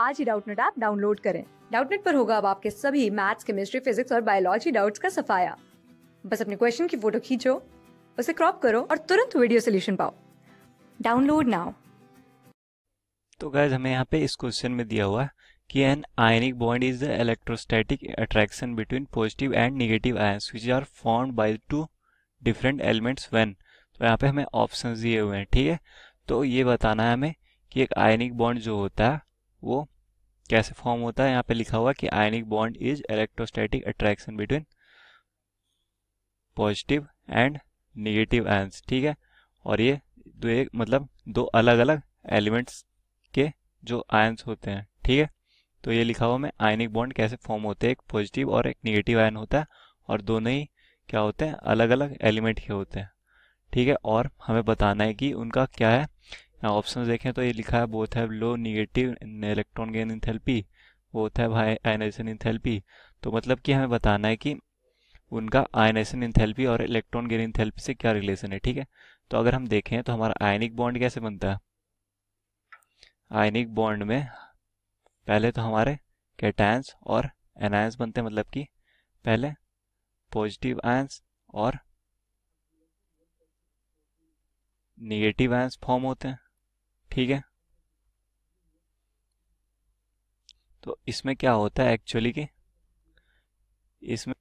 आज ही Doubtnet app download करें डाउटनेट पर होगा अब आपके सभी मैथ्स केमिस्ट्री फिजिक्स और बायोलॉजी डाउट्स का सफाया बस अपने क्वेश्चन की फोटो खींचो उसे क्रॉप करो और तुरंत वीडियो सोल्यूशन पाओ डाउनलोड नाउ तो गैज हमें यहाँ पे इस क्वेश्चन में दिया हुआ कि an ionic bond is the electrostatic attraction between positive and negative ions which are form by two different elements when तो यहाँ पे हमें ऑप्शन दिए हुए हैं ठीक है तो ये बताना है हमें कि एक आयनिक बॉन्ड जो होता है वो कैसे फॉर्म होता है यहाँ पे लिखा हुआ कि ionic bond is electrostatic attraction between positive and negative ions ठीक है और ये दो एक मतलब दो अलग अलग एलिमेंट्स के जो आयंस होते हैं ठीक है तो ये लिखा हुआ मैं आयनिक बॉन्ड कैसे फॉर्म होते हैं एक पॉजिटिव और एक निगेटिव आयन होता है और दोनों ही क्या होते हैं अलग अलग एलिमेंट के होते हैं ठीक है और हमें बताना है कि उनका क्या है ऑप्शन हाँ, देखें तो ये लिखा है both have low negative electron gain enthalpy both have high ionization enthalpy तो मतलब कि हमें बताना है कि उनका आयनाइजेशन थेल्पी और इलेक्ट्रॉन गेन थेल्पी से क्या रिलेशन है ठीक है तो अगर हम देखें तो हमारा आयनिक बॉन्ड कैसे बनता है आयनिक बॉन्ड में पहले तो हमारे कैटायंस और एनायंस बनते हैं मतलब कि पहले पॉजिटिव आयंस और निगेटिव आयंस फॉर्म होते हैं ठीक है तो इसमें क्या होता है एक्चुअली कि इसमें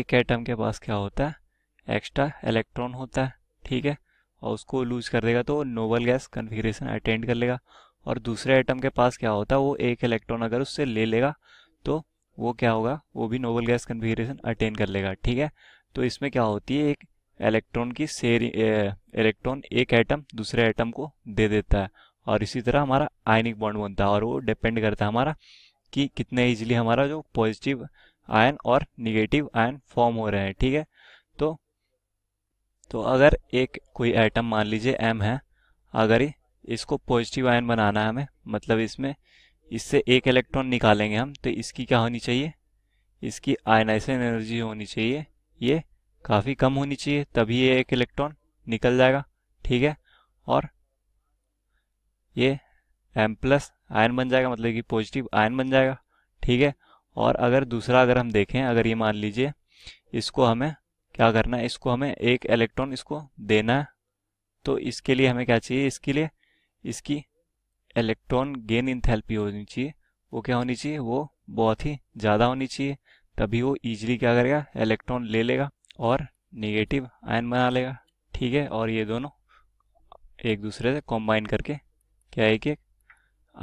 एक एटम के पास क्या होता है एक्स्ट्रा इलेक्ट्रॉन होता है ठीक है और उसको लूज कर देगा तो नोबल गैस कन्फिग्रेशन अटेंड कर लेगा और दूसरे एटम के पास क्या होता है वो एक इलेक्ट्रॉन अगर उससे ले लेगा तो वो क्या होगा वो भी नोबल गैस कन्फिग्रेशन अटेंड कर लेगा ठीक है तो इसमें क्या होती है एक इलेक्ट्रॉन की शेयर इलेक्ट्रॉन एक एटम दूसरे एटम को दे देता है और इसी तरह हमारा आयनिक बॉन्ड बनता है और वो डिपेंड करता है हमारा कि कितने इजीली हमारा जो पॉजिटिव आयन और निगेटिव आयन फॉर्म हो रहे हैं ठीक है तो तो अगर एक कोई एटम मान लीजिए एम है अगर इसको पॉजिटिव आयन बनाना है हमें मतलब इसमें इससे एक इलेक्ट्रॉन निकालेंगे हम तो इसकी क्या होनी चाहिए इसकी आयनाइसन एनर्जी होनी चाहिए ये काफ़ी कम होनी चाहिए तभी ये एक इलेक्ट्रॉन निकल जाएगा ठीक है और ये एम प्लस आयन बन जाएगा मतलब कि पॉजिटिव आयन बन जाएगा ठीक है और अगर दूसरा अगर हम देखें अगर ये मान लीजिए इसको हमें क्या करना है इसको हमें एक इलेक्ट्रॉन इसको देना है तो इसके लिए हमें क्या चाहिए इसके लिए इसकी इलेक्ट्रॉन गेन थेरेपी होनी चाहिए वो क्या होनी चाहिए वो बहुत ही ज़्यादा होनी चाहिए तभी वो ईजिली क्या करेगा इलेक्ट्रॉन ले लेगा और नेगेटिव आयन बना लेगा ठीक है और ये दोनों एक दूसरे से कॉम्बाइन करके क्या एक एक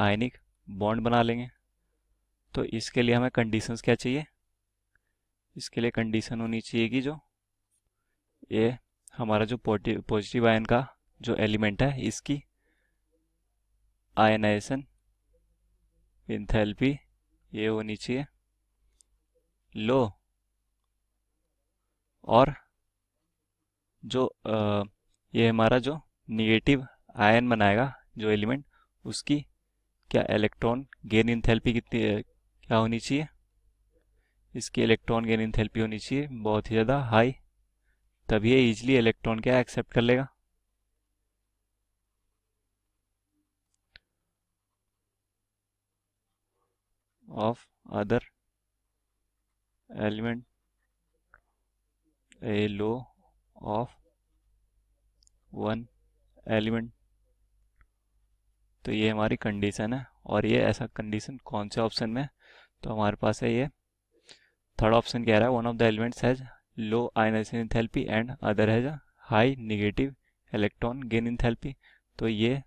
आयनिक बॉन्ड बना लेंगे तो इसके लिए हमें कंडीशंस क्या चाहिए इसके लिए कंडीशन होनी चाहिए कि जो ये हमारा जो पॉजिटिव आयन का जो एलिमेंट है इसकी आयनाइजेशन इंथेल्पी ये होनी चाहिए लो और जो आ, ये हमारा जो निगेटिव आयन बनाएगा जो एलिमेंट उसकी क्या इलेक्ट्रॉन गेन इंथेल्पी कितनी क्या होनी चाहिए इसकी इलेक्ट्रॉन गेन इंथेल्पी होनी चाहिए बहुत ही ज़्यादा हाई तभी ये इजीली इलेक्ट्रॉन क्या एक्सेप्ट कर लेगा of other element a low of one element तो ये हमारी कंडीशन है और ये ऐसा कंडीशन कौन से ऑप्शन में तो हमारे पास है ये थर्ड ऑप्शन कह रहा है one of the elements has low ionization enthalpy and other has high negative electron gain enthalpy तो ये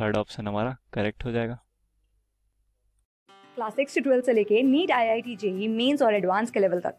थर्ड ऑप्शन हमारा करेक्ट हो जाएगा क्लास सिक्स से ट्वेल्थ से लेके NEET IIT JEE mains और एडवांस के लेवल तक